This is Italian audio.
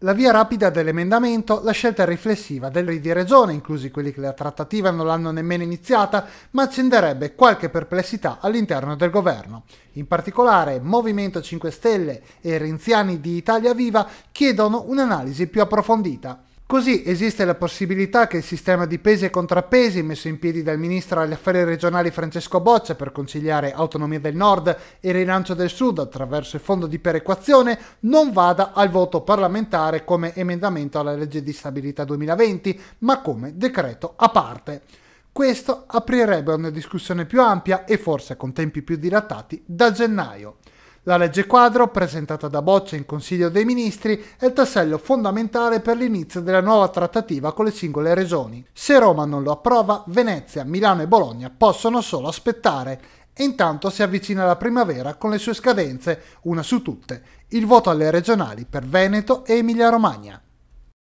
La via rapida dell'emendamento, la scelta riflessiva del di Regione, inclusi quelli che la trattativa non l'hanno nemmeno iniziata, ma accenderebbe qualche perplessità all'interno del governo. In particolare, Movimento 5 Stelle e Renziani di Italia Viva chiedono un'analisi più approfondita. Così esiste la possibilità che il sistema di pesi e contrappesi messo in piedi dal ministro agli affari regionali Francesco Boccia per conciliare autonomia del nord e rilancio del sud attraverso il fondo di perequazione non vada al voto parlamentare come emendamento alla legge di stabilità 2020, ma come decreto a parte. Questo aprirebbe una discussione più ampia e forse con tempi più dilatati da gennaio. La legge quadro, presentata da Boccia in Consiglio dei Ministri, è il tassello fondamentale per l'inizio della nuova trattativa con le singole regioni. Se Roma non lo approva, Venezia, Milano e Bologna possono solo aspettare. E intanto si avvicina la primavera con le sue scadenze, una su tutte, il voto alle regionali per Veneto e Emilia-Romagna.